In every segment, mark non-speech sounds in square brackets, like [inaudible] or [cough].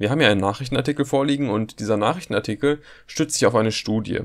Wir haben ja einen Nachrichtenartikel vorliegen und dieser Nachrichtenartikel stützt sich auf eine Studie.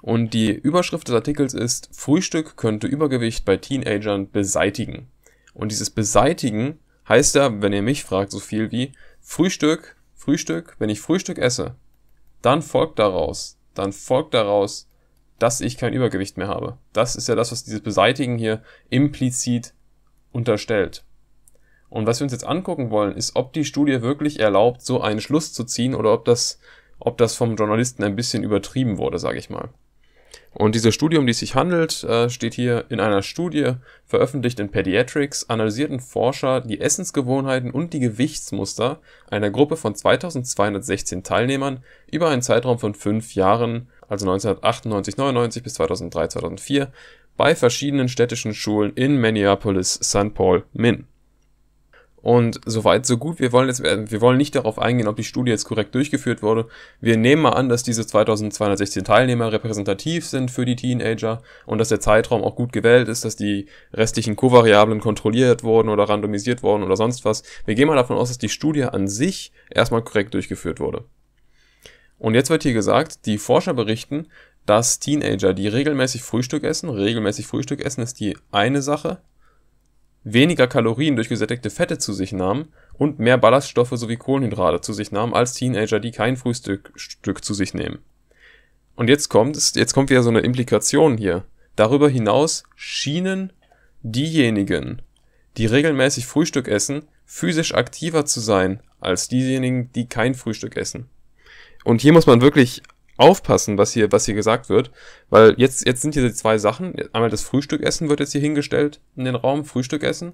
Und die Überschrift des Artikels ist Frühstück könnte Übergewicht bei Teenagern beseitigen. Und dieses beseitigen heißt ja, wenn ihr mich fragt, so viel wie Frühstück, Frühstück, wenn ich Frühstück esse, dann folgt daraus, dann folgt daraus, dass ich kein Übergewicht mehr habe. Das ist ja das, was dieses Beseitigen hier implizit unterstellt. Und was wir uns jetzt angucken wollen, ist, ob die Studie wirklich erlaubt, so einen Schluss zu ziehen oder ob das, ob das vom Journalisten ein bisschen übertrieben wurde, sage ich mal. Und diese Studie, um die es sich handelt, äh, steht hier in einer Studie, veröffentlicht in Pediatrics, analysierten Forscher die Essensgewohnheiten und die Gewichtsmuster einer Gruppe von 2216 Teilnehmern über einen Zeitraum von fünf Jahren, also 1998, 99 bis 2003, 2004, bei verschiedenen städtischen Schulen in Minneapolis, St. Paul, Minn. Und soweit, so gut. Wir wollen jetzt, äh, wir wollen nicht darauf eingehen, ob die Studie jetzt korrekt durchgeführt wurde. Wir nehmen mal an, dass diese 2216 Teilnehmer repräsentativ sind für die Teenager und dass der Zeitraum auch gut gewählt ist, dass die restlichen Kovariablen kontrolliert wurden oder randomisiert wurden oder sonst was. Wir gehen mal davon aus, dass die Studie an sich erstmal korrekt durchgeführt wurde. Und jetzt wird hier gesagt, die Forscher berichten, dass Teenager, die regelmäßig Frühstück essen, regelmäßig Frühstück essen ist die eine Sache, weniger Kalorien durch gesättigte Fette zu sich nahmen und mehr Ballaststoffe sowie Kohlenhydrate zu sich nahmen als Teenager, die kein Frühstück zu sich nehmen. Und jetzt kommt, jetzt kommt wieder so eine Implikation hier. Darüber hinaus schienen diejenigen, die regelmäßig Frühstück essen, physisch aktiver zu sein als diejenigen, die kein Frühstück essen. Und hier muss man wirklich aufpassen, was hier, was hier gesagt wird, weil jetzt, jetzt sind hier zwei Sachen. Einmal das Frühstückessen wird jetzt hier hingestellt in den Raum. Frühstückessen.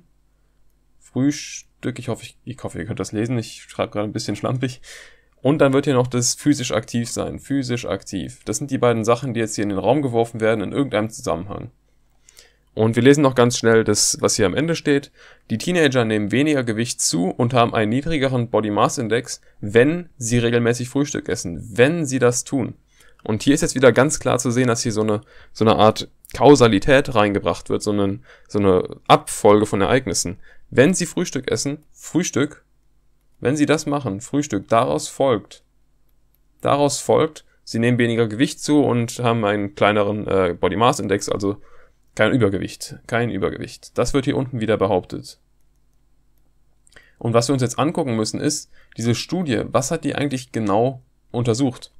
Frühstück, ich hoffe, ich, ich hoffe, ihr könnt das lesen. Ich schreibe gerade ein bisschen schlampig. Und dann wird hier noch das physisch aktiv sein. Physisch aktiv. Das sind die beiden Sachen, die jetzt hier in den Raum geworfen werden, in irgendeinem Zusammenhang. Und wir lesen noch ganz schnell das, was hier am Ende steht. Die Teenager nehmen weniger Gewicht zu und haben einen niedrigeren Body Mass Index, wenn sie regelmäßig Frühstück essen, wenn sie das tun. Und hier ist jetzt wieder ganz klar zu sehen, dass hier so eine, so eine Art Kausalität reingebracht wird, so eine, so eine Abfolge von Ereignissen. Wenn sie Frühstück essen, Frühstück, wenn sie das machen, Frühstück, daraus folgt, daraus folgt, sie nehmen weniger Gewicht zu und haben einen kleineren äh, Body Mass Index, also kein Übergewicht, kein Übergewicht. Das wird hier unten wieder behauptet. Und was wir uns jetzt angucken müssen ist, diese Studie, was hat die eigentlich genau untersucht?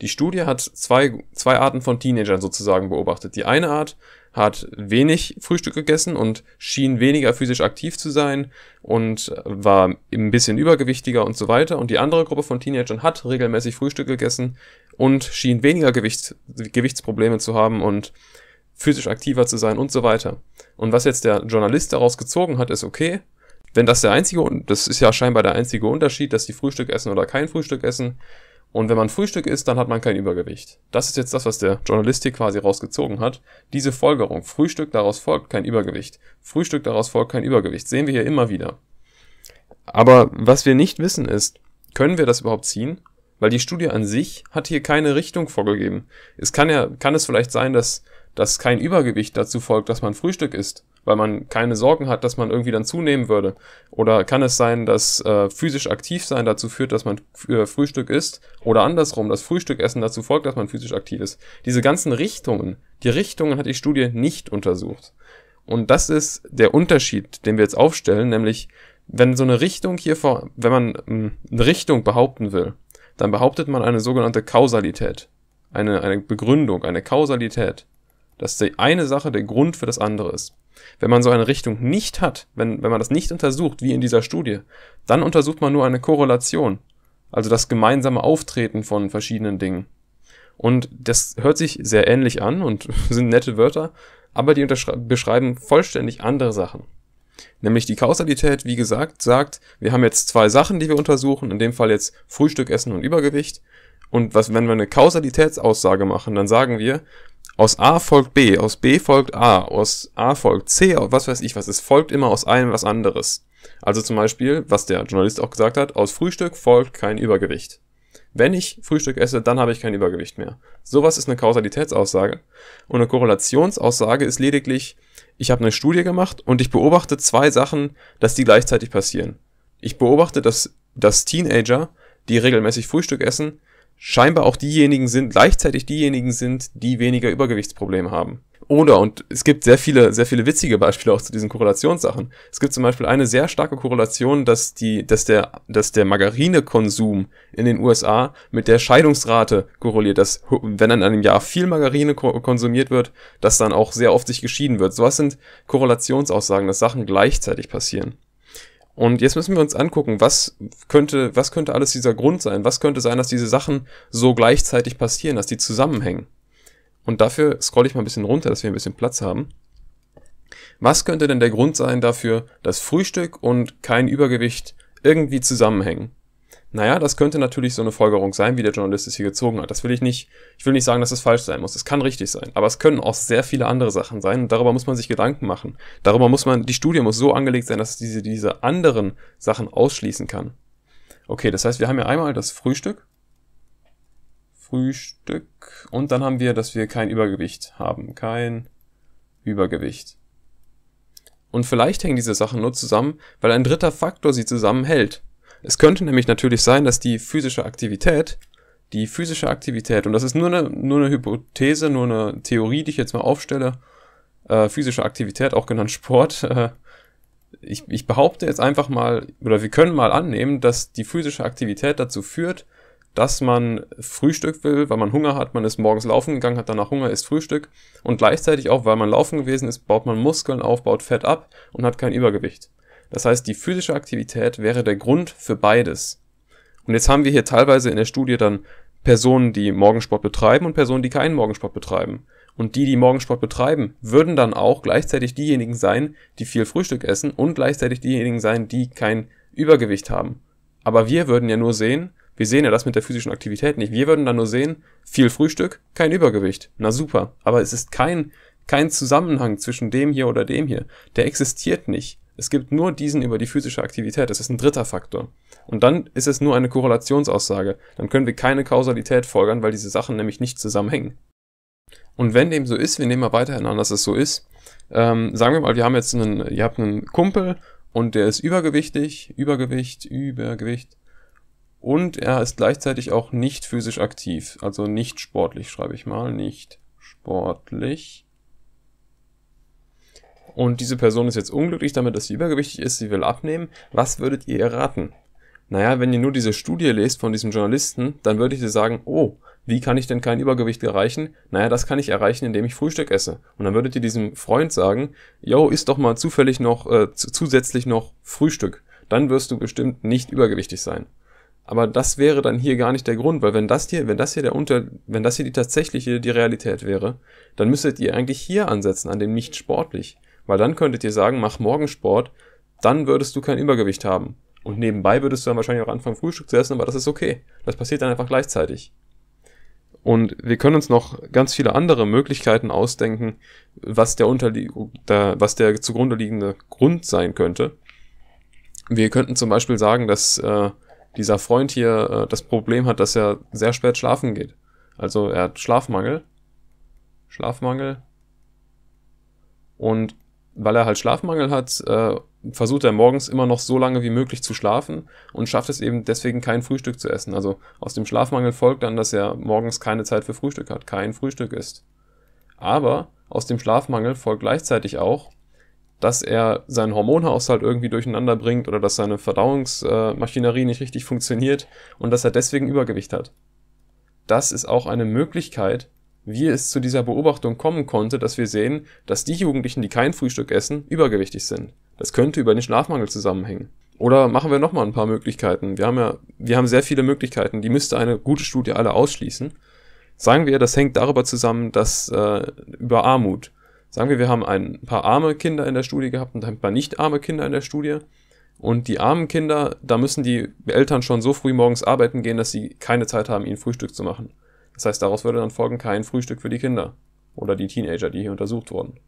Die Studie hat zwei, zwei Arten von Teenagern sozusagen beobachtet. Die eine Art hat wenig Frühstück gegessen und schien weniger physisch aktiv zu sein und war ein bisschen übergewichtiger und so weiter. Und die andere Gruppe von Teenagern hat regelmäßig Frühstück gegessen und schien weniger Gewicht, Gewichtsprobleme zu haben und physisch aktiver zu sein und so weiter. Und was jetzt der Journalist daraus gezogen hat, ist okay. Wenn das der einzige, das ist ja scheinbar der einzige Unterschied, dass die Frühstück essen oder kein Frühstück essen. Und wenn man Frühstück isst, dann hat man kein Übergewicht. Das ist jetzt das, was der Journalist hier quasi rausgezogen hat. Diese Folgerung. Frühstück daraus folgt kein Übergewicht. Frühstück daraus folgt kein Übergewicht. Sehen wir hier immer wieder. Aber was wir nicht wissen ist, können wir das überhaupt ziehen? Weil die Studie an sich hat hier keine Richtung vorgegeben. Es kann ja, kann es vielleicht sein, dass dass kein Übergewicht dazu folgt, dass man Frühstück isst, weil man keine Sorgen hat, dass man irgendwie dann zunehmen würde? Oder kann es sein, dass äh, physisch aktiv sein dazu führt, dass man äh, Frühstück isst? Oder andersrum, dass Frühstück essen dazu folgt, dass man physisch aktiv ist? Diese ganzen Richtungen, die Richtungen hat die Studie nicht untersucht. Und das ist der Unterschied, den wir jetzt aufstellen, nämlich wenn so eine Richtung hier vor, wenn man mh, hm, eine Richtung behaupten will, dann behauptet man eine sogenannte Kausalität, eine, eine Begründung, eine Kausalität dass die eine Sache der Grund für das andere ist. Wenn man so eine Richtung nicht hat, wenn, wenn man das nicht untersucht, wie in dieser Studie, dann untersucht man nur eine Korrelation, also das gemeinsame Auftreten von verschiedenen Dingen. Und das hört sich sehr ähnlich an und [laughs] sind nette Wörter, aber die beschreiben vollständig andere Sachen. Nämlich die Kausalität, wie gesagt, sagt, wir haben jetzt zwei Sachen, die wir untersuchen, in dem Fall jetzt Frühstück, Essen und Übergewicht. Und was, wenn wir eine Kausalitätsaussage machen, dann sagen wir, aus A folgt B, aus B folgt A, aus A folgt C, was weiß ich was. Es folgt immer aus einem was anderes. Also zum Beispiel, was der Journalist auch gesagt hat, aus Frühstück folgt kein Übergewicht. Wenn ich Frühstück esse, dann habe ich kein Übergewicht mehr. Sowas ist eine Kausalitätsaussage. Und eine Korrelationsaussage ist lediglich, ich habe eine Studie gemacht und ich beobachte zwei Sachen, dass die gleichzeitig passieren. Ich beobachte, dass, dass Teenager, die regelmäßig Frühstück essen, scheinbar auch diejenigen sind, gleichzeitig diejenigen sind, die weniger Übergewichtsprobleme haben. Oder, und es gibt sehr viele, sehr viele witzige Beispiele auch zu diesen Korrelationssachen. Es gibt zum Beispiel eine sehr starke Korrelation, dass die, dass der, dass der Margarinekonsum in den USA mit der Scheidungsrate korreliert, dass wenn dann in einem Jahr viel Margarine konsumiert wird, dass dann auch sehr oft sich geschieden wird. Sowas sind Korrelationsaussagen, dass Sachen gleichzeitig passieren. Und jetzt müssen wir uns angucken, was könnte, was könnte alles dieser Grund sein? Was könnte sein, dass diese Sachen so gleichzeitig passieren, dass die zusammenhängen? Und dafür scroll ich mal ein bisschen runter, dass wir ein bisschen Platz haben. Was könnte denn der Grund sein dafür, dass Frühstück und kein Übergewicht irgendwie zusammenhängen? Naja, das könnte natürlich so eine Folgerung sein, wie der Journalist es hier gezogen hat. Das will ich nicht, ich will nicht sagen, dass es falsch sein muss. Es kann richtig sein. Aber es können auch sehr viele andere Sachen sein. Und darüber muss man sich Gedanken machen. Darüber muss man, die Studie muss so angelegt sein, dass es diese, diese anderen Sachen ausschließen kann. Okay, das heißt, wir haben ja einmal das Frühstück. Frühstück. Und dann haben wir, dass wir kein Übergewicht haben. Kein Übergewicht. Und vielleicht hängen diese Sachen nur zusammen, weil ein dritter Faktor sie zusammenhält. Es könnte nämlich natürlich sein, dass die physische Aktivität, die physische Aktivität, und das ist nur eine, nur eine Hypothese, nur eine Theorie, die ich jetzt mal aufstelle, äh, physische Aktivität, auch genannt Sport, [laughs] äh, ich, ich behaupte jetzt einfach mal, oder wir können mal annehmen, dass die physische Aktivität dazu führt, dass man Frühstück will, weil man Hunger hat, man ist morgens laufen gegangen, hat danach Hunger, ist Frühstück und gleichzeitig auch, weil man laufen gewesen ist, baut man Muskeln auf, baut Fett ab und hat kein Übergewicht. Das heißt, die physische Aktivität wäre der Grund für beides. Und jetzt haben wir hier teilweise in der Studie dann Personen, die Morgensport betreiben und Personen, die keinen Morgensport betreiben. Und die, die Morgensport betreiben, würden dann auch gleichzeitig diejenigen sein, die viel Frühstück essen und gleichzeitig diejenigen sein, die kein Übergewicht haben. Aber wir würden ja nur sehen, wir sehen ja das mit der physischen Aktivität nicht. Wir würden dann nur sehen, viel Frühstück, kein Übergewicht. Na super. Aber es ist kein, kein Zusammenhang zwischen dem hier oder dem hier. Der existiert nicht. Es gibt nur diesen über die physische Aktivität. Das ist ein dritter Faktor. Und dann ist es nur eine Korrelationsaussage. Dann können wir keine Kausalität folgern, weil diese Sachen nämlich nicht zusammenhängen. Und wenn dem so ist, wir nehmen mal weiterhin an, dass es so ist. Ähm, sagen wir mal, wir haben jetzt einen, ihr habt einen Kumpel und der ist übergewichtig, Übergewicht, Übergewicht. Und er ist gleichzeitig auch nicht physisch aktiv, also nicht sportlich, schreibe ich mal, nicht sportlich und diese Person ist jetzt unglücklich damit, dass sie übergewichtig ist, sie will abnehmen, was würdet ihr ihr raten? Naja, wenn ihr nur diese Studie lest von diesem Journalisten, dann würde ich dir sagen, oh, wie kann ich denn kein Übergewicht erreichen? Naja, das kann ich erreichen, indem ich Frühstück esse. Und dann würdet ihr diesem Freund sagen, yo, isst doch mal zufällig noch, äh, zusätzlich noch Frühstück. Dann wirst du bestimmt nicht übergewichtig sein. Aber das wäre dann hier gar nicht der Grund, weil wenn das hier, wenn das hier der Unter, wenn das hier die tatsächliche, die Realität wäre, dann müsstet ihr eigentlich hier ansetzen, an dem nicht sportlich. Weil dann könntet ihr sagen, mach morgen Sport, dann würdest du kein Übergewicht haben. Und nebenbei würdest du dann wahrscheinlich auch anfangen, Frühstück zu essen, aber das ist okay. Das passiert dann einfach gleichzeitig. Und wir können uns noch ganz viele andere Möglichkeiten ausdenken, was der, unterlie der, was der zugrunde liegende Grund sein könnte. Wir könnten zum Beispiel sagen, dass äh, dieser Freund hier äh, das Problem hat, dass er sehr spät schlafen geht. Also er hat Schlafmangel. Schlafmangel. Und weil er halt Schlafmangel hat, äh, versucht er morgens immer noch so lange wie möglich zu schlafen und schafft es eben deswegen kein Frühstück zu essen. Also aus dem Schlafmangel folgt dann, dass er morgens keine Zeit für Frühstück hat, kein Frühstück isst. Aber aus dem Schlafmangel folgt gleichzeitig auch, dass er seinen Hormonhaushalt irgendwie durcheinander bringt oder dass seine Verdauungsmaschinerie äh, nicht richtig funktioniert und dass er deswegen Übergewicht hat. Das ist auch eine Möglichkeit, wie es zu dieser Beobachtung kommen konnte, dass wir sehen, dass die Jugendlichen, die kein Frühstück essen, übergewichtig sind. Das könnte über den Schlafmangel zusammenhängen. Oder machen wir nochmal ein paar Möglichkeiten. Wir haben ja, wir haben sehr viele Möglichkeiten. Die müsste eine gute Studie alle ausschließen. Sagen wir, das hängt darüber zusammen, dass äh, über Armut. Sagen wir, wir haben ein paar arme Kinder in der Studie gehabt und ein paar nicht arme Kinder in der Studie. Und die armen Kinder, da müssen die Eltern schon so früh morgens arbeiten gehen, dass sie keine Zeit haben, ihnen Frühstück zu machen. Das heißt, daraus würde dann folgen kein Frühstück für die Kinder oder die Teenager, die hier untersucht wurden.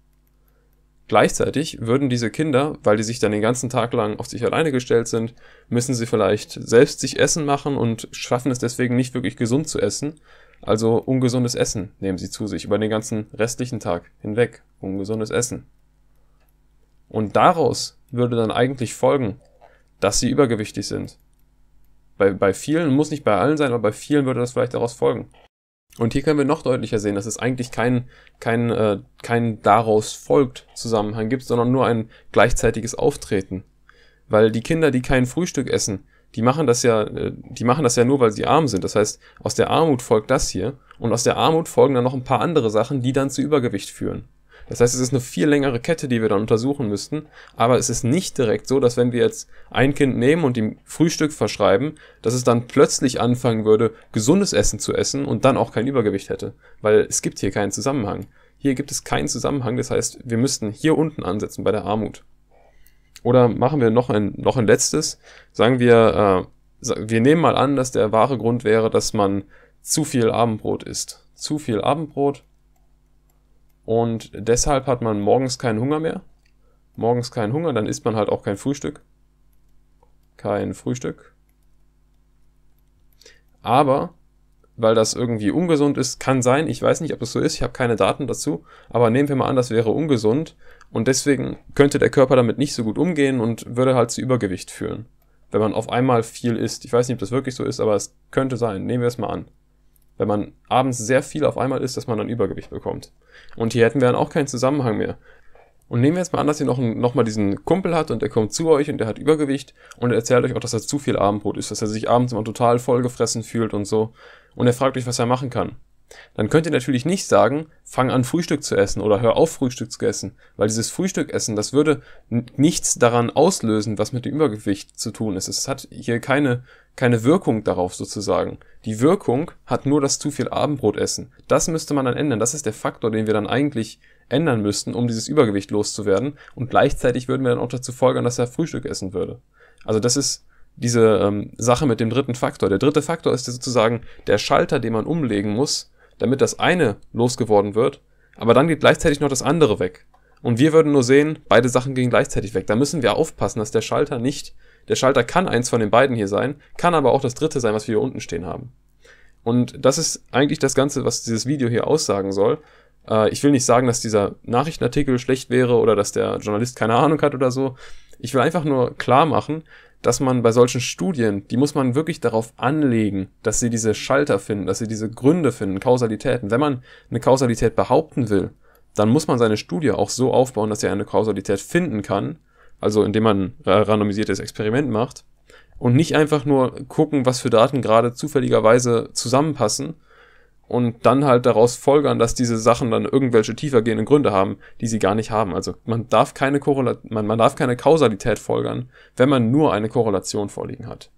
Gleichzeitig würden diese Kinder, weil die sich dann den ganzen Tag lang auf sich alleine gestellt sind, müssen sie vielleicht selbst sich Essen machen und schaffen es deswegen nicht wirklich gesund zu essen. Also ungesundes Essen nehmen sie zu sich über den ganzen restlichen Tag hinweg. Ungesundes Essen. Und daraus würde dann eigentlich folgen, dass sie übergewichtig sind. Bei, bei vielen, muss nicht bei allen sein, aber bei vielen würde das vielleicht daraus folgen. Und hier können wir noch deutlicher sehen, dass es eigentlich keinen kein, äh, kein daraus folgt Zusammenhang gibt, sondern nur ein gleichzeitiges Auftreten. Weil die Kinder, die kein Frühstück essen, die machen das ja, äh, die machen das ja nur, weil sie arm sind. Das heißt, aus der Armut folgt das hier und aus der Armut folgen dann noch ein paar andere Sachen, die dann zu Übergewicht führen. Das heißt, es ist eine viel längere Kette, die wir dann untersuchen müssten. Aber es ist nicht direkt so, dass wenn wir jetzt ein Kind nehmen und ihm Frühstück verschreiben, dass es dann plötzlich anfangen würde, gesundes Essen zu essen und dann auch kein Übergewicht hätte. Weil es gibt hier keinen Zusammenhang. Hier gibt es keinen Zusammenhang. Das heißt, wir müssten hier unten ansetzen bei der Armut. Oder machen wir noch ein, noch ein letztes. Sagen wir, äh, wir nehmen mal an, dass der wahre Grund wäre, dass man zu viel Abendbrot isst. Zu viel Abendbrot und deshalb hat man morgens keinen Hunger mehr. Morgens keinen Hunger, dann isst man halt auch kein Frühstück. Kein Frühstück. Aber, weil das irgendwie ungesund ist, kann sein, ich weiß nicht, ob das so ist, ich habe keine Daten dazu, aber nehmen wir mal an, das wäre ungesund und deswegen könnte der Körper damit nicht so gut umgehen und würde halt zu Übergewicht führen. Wenn man auf einmal viel isst. Ich weiß nicht, ob das wirklich so ist, aber es könnte sein. Nehmen wir es mal an wenn man abends sehr viel auf einmal isst, dass man dann Übergewicht bekommt. Und hier hätten wir dann auch keinen Zusammenhang mehr. Und nehmen wir jetzt mal an, dass ihr noch, noch mal diesen Kumpel hat und der kommt zu euch und der hat Übergewicht und er erzählt euch auch, dass er zu viel Abendbrot isst, dass er sich abends immer total vollgefressen fühlt und so. Und er fragt euch, was er machen kann. Dann könnt ihr natürlich nicht sagen, fang an Frühstück zu essen oder hör auf Frühstück zu essen, weil dieses Frühstückessen, das würde nichts daran auslösen, was mit dem Übergewicht zu tun ist. Es hat hier keine, keine Wirkung darauf sozusagen. Die Wirkung hat nur das zu viel Abendbrot essen. Das müsste man dann ändern. Das ist der Faktor, den wir dann eigentlich ändern müssten, um dieses Übergewicht loszuwerden. Und gleichzeitig würden wir dann auch dazu folgern, dass er Frühstück essen würde. Also das ist diese ähm, Sache mit dem dritten Faktor. Der dritte Faktor ist sozusagen der Schalter, den man umlegen muss, damit das eine losgeworden wird, aber dann geht gleichzeitig noch das andere weg. Und wir würden nur sehen, beide Sachen gehen gleichzeitig weg. Da müssen wir aufpassen, dass der Schalter nicht, der Schalter kann eins von den beiden hier sein, kann aber auch das dritte sein, was wir hier unten stehen haben. Und das ist eigentlich das Ganze, was dieses Video hier aussagen soll. Äh, ich will nicht sagen, dass dieser Nachrichtenartikel schlecht wäre oder dass der Journalist keine Ahnung hat oder so. Ich will einfach nur klar machen, dass man bei solchen Studien, die muss man wirklich darauf anlegen, dass sie diese Schalter finden, dass sie diese Gründe finden, Kausalitäten. Wenn man eine Kausalität behaupten will, dann muss man seine Studie auch so aufbauen, dass sie eine Kausalität finden kann, also indem man ein äh, randomisiertes Experiment macht und nicht einfach nur gucken, was für Daten gerade zufälligerweise zusammenpassen und dann halt daraus folgern, dass diese Sachen dann irgendwelche tiefergehenden Gründe haben, die sie gar nicht haben. Also man darf keine Korrelation, man, man darf keine Kausalität folgern, wenn man nur eine Korrelation vorliegen hat.